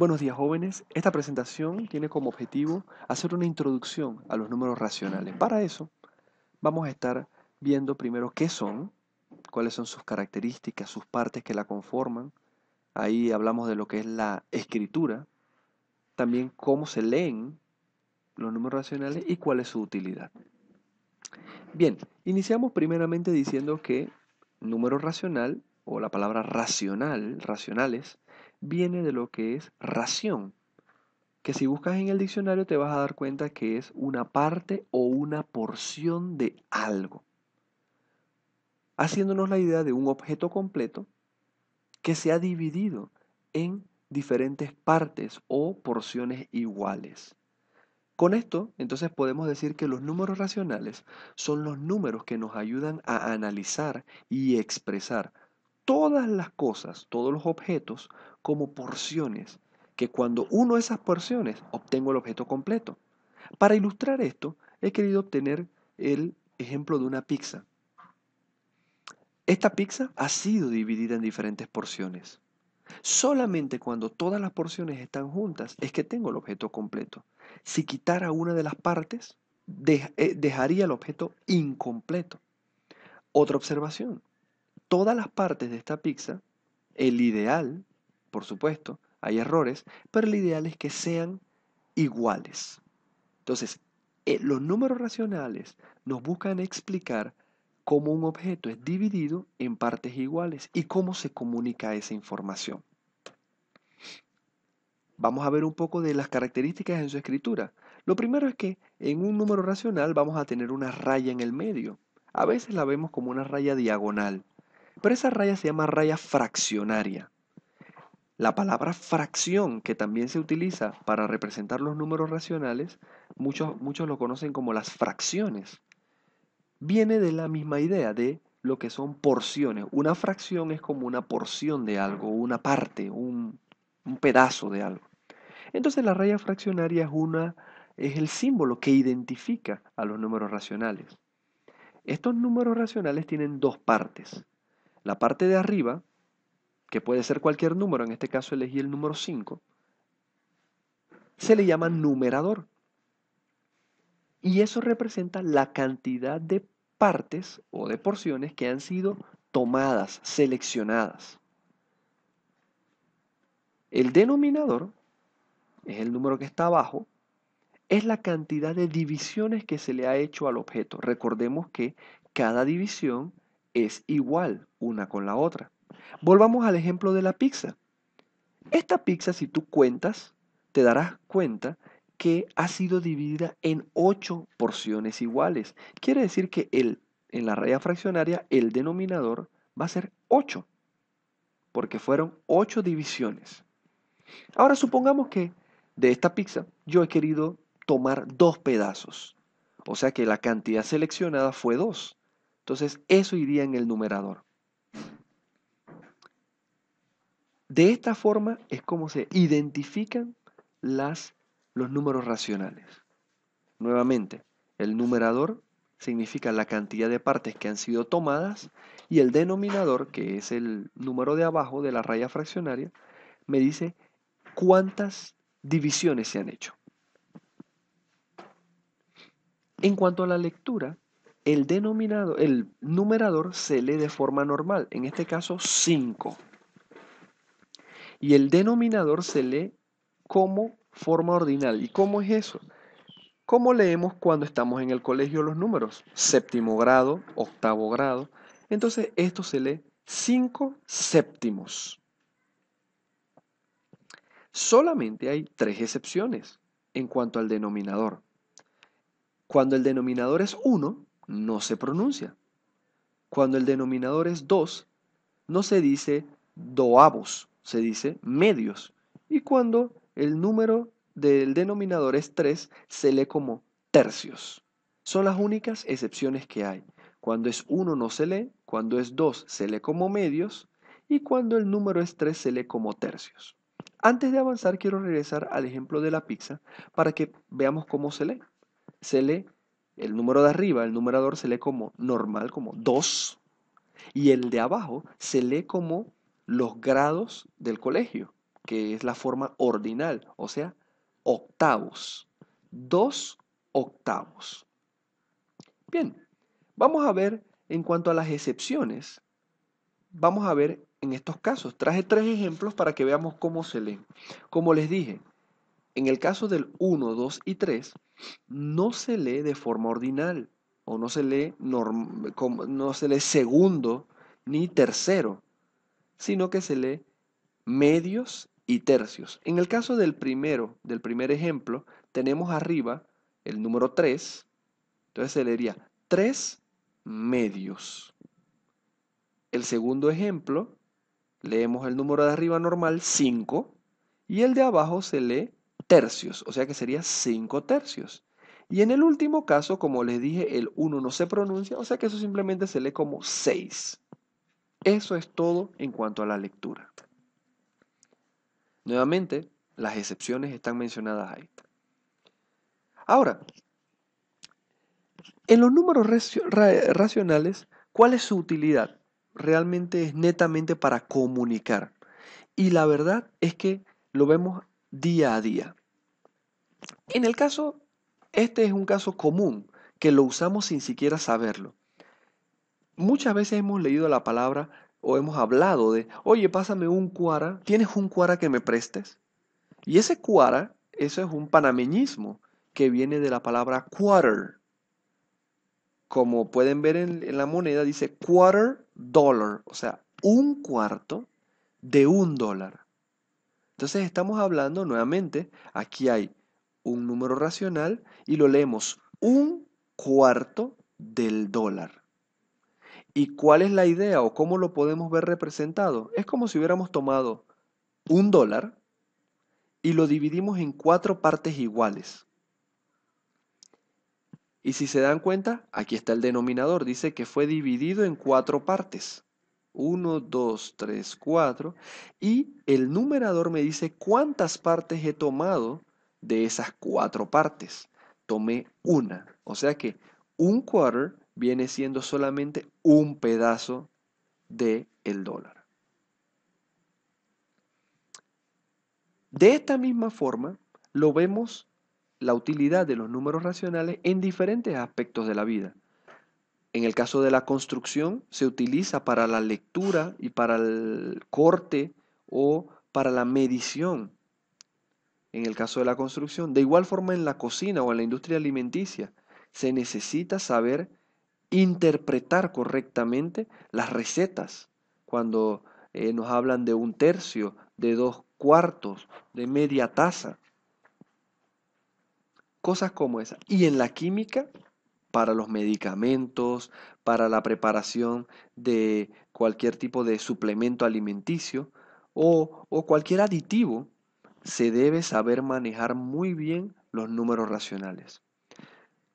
Buenos días jóvenes, esta presentación tiene como objetivo hacer una introducción a los números racionales. Para eso vamos a estar viendo primero qué son, cuáles son sus características, sus partes que la conforman. Ahí hablamos de lo que es la escritura, también cómo se leen los números racionales y cuál es su utilidad. Bien, iniciamos primeramente diciendo que número racional o la palabra racional, racionales, viene de lo que es ración, que si buscas en el diccionario te vas a dar cuenta que es una parte o una porción de algo, haciéndonos la idea de un objeto completo que se ha dividido en diferentes partes o porciones iguales. Con esto, entonces podemos decir que los números racionales son los números que nos ayudan a analizar y expresar todas las cosas, todos los objetos, como porciones, que cuando uno esas porciones obtengo el objeto completo. Para ilustrar esto, he querido obtener el ejemplo de una pizza. Esta pizza ha sido dividida en diferentes porciones. Solamente cuando todas las porciones están juntas es que tengo el objeto completo. Si quitara una de las partes, eh, dejaría el objeto incompleto. Otra observación todas las partes de esta pizza, el ideal, por supuesto, hay errores, pero el ideal es que sean iguales. Entonces, eh, los números racionales nos buscan explicar cómo un objeto es dividido en partes iguales y cómo se comunica esa información. Vamos a ver un poco de las características en su escritura. Lo primero es que en un número racional vamos a tener una raya en el medio. A veces la vemos como una raya diagonal, pero esa raya se llama raya fraccionaria. La palabra fracción, que también se utiliza para representar los números racionales, muchos, muchos lo conocen como las fracciones. Viene de la misma idea de lo que son porciones. Una fracción es como una porción de algo, una parte, un, pedazo de algo. Entonces la raya fraccionaria una, es el símbolo que identifica a los números racionales. Estos números racionales tienen dos partes. La parte de arriba, que puede ser cualquier número, en este caso elegí el número 5, se le llama numerador. Y eso representa la cantidad de partes o de porciones que han sido tomadas, seleccionadas. El denominador, es el número que está abajo, es la cantidad de divisiones que se le ha hecho al objeto. Recordemos que cada división es igual una con la otra. Volvamos al ejemplo de la pizza. Esta pizza, si tú cuentas, te darás cuenta que ha sido dividida en ocho porciones iguales. Quiere decir que el, en la raya fraccionaria el denominador va a ser 8, porque fueron ocho divisiones. Ahora supongamos que de esta pizza yo he querido tomar dos pedazos, o sea que la cantidad seleccionada fue 2. Entonces, eso iría en el numerador. De esta forma es como se identifican las, los números racionales. Nuevamente, el numerador significa la cantidad de partes que han sido tomadas y el denominador, que es el número de abajo de la raya fraccionaria, me dice cuántas divisiones se han hecho. En cuanto a la lectura, el el numerador se lee de forma normal, en este caso 5. Y el denominador se lee como forma ordinal. ¿Y cómo es eso? ¿Cómo leemos cuando estamos en el colegio los números? Séptimo grado, octavo grado. Entonces esto se lee 5 séptimos. Solamente hay tres excepciones en cuanto al denominador. Cuando el denominador es 1, no se pronuncia. Cuando el denominador es 2 no se dice doavos, se dice medios. Y cuando el número del denominador es 3, se lee como tercios. Son las únicas excepciones que hay. Cuando es 1 no se lee, cuando es 2 se lee como medios y cuando el número es 3 se lee como tercios. Antes de avanzar quiero regresar al ejemplo de la pizza para que veamos cómo se lee. Se lee el número de arriba, el numerador se lee como normal, como 2, y el de abajo se lee como los grados del colegio, que es la forma ordinal, o sea, octavos. Dos octavos. Bien, vamos a ver en cuanto a las excepciones. Vamos a ver en estos casos. Traje tres ejemplos para que veamos cómo se lee. Como les dije, en el caso del 1, 2 y 3, no se lee de forma ordinal o no se lee, no se lee segundo ni tercero, sino que se lee medios y tercios. En el caso del primero, del primer ejemplo, tenemos arriba el número 3, entonces se leería 3 medios. El segundo ejemplo, leemos el número de arriba normal 5 y el de abajo se lee tercios, o sea que sería 5 tercios. Y en el último caso, como les dije, el 1 no se pronuncia, o sea que eso simplemente se lee como 6. Eso es todo en cuanto a la lectura. Nuevamente, las excepciones están mencionadas ahí. Ahora, en los números racionales, ¿cuál es su utilidad? Realmente es netamente para comunicar. Y la verdad es que lo vemos día a día. En el caso, este es un caso común que lo usamos sin siquiera saberlo. Muchas veces hemos leído la palabra o hemos hablado de, oye, pásame un cuara, ¿tienes un cuara que me prestes? Y ese cuara, eso es un panameñismo que viene de la palabra quarter. Como pueden ver en, la moneda, dice quarter dollar, o sea, un cuarto de un dólar. Entonces estamos hablando nuevamente, aquí hay un número racional y lo leemos un cuarto del dólar. ¿Y cuál es la idea o cómo lo podemos ver representado? Es como si hubiéramos tomado un dólar y lo dividimos en cuatro partes iguales. Y si se dan cuenta, aquí está el denominador, dice que fue dividido en cuatro partes. 1, 2, 3, 4. Y el numerador me dice cuántas partes he tomado de esas cuatro partes. Tomé una. O sea que un quarter viene siendo solamente un pedazo de el dólar. De esta misma forma, lo vemos la utilidad de los números racionales en diferentes aspectos de la vida. En el caso de la construcción, se utiliza para la lectura y para el corte o para la medición. En el caso de la construcción, de igual forma en la cocina o en la industria alimenticia, se necesita saber interpretar correctamente las recetas. Cuando eh, nos hablan de un tercio, de dos cuartos, de media taza. Cosas como esa. Y en la química, para los medicamentos, para la preparación de cualquier tipo de suplemento alimenticio o, cualquier aditivo, se debe saber manejar muy bien los números racionales.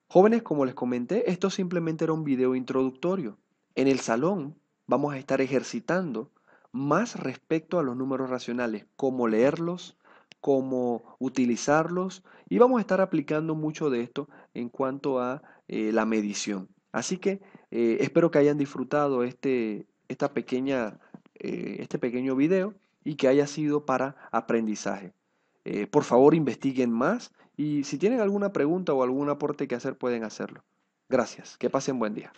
Jóvenes, como les comenté, esto simplemente era un video introductorio. En el salón vamos a estar ejercitando más respecto a los números racionales, cómo leerlos, cómo utilizarlos y vamos a estar aplicando mucho de esto en cuanto a eh, la medición. Así que eh, espero que hayan disfrutado este, esta pequeña, eh, este pequeño video y que haya sido para aprendizaje. por favor investiguen más y si tienen alguna pregunta o algún aporte que hacer pueden hacerlo. Gracias, que pasen buen día.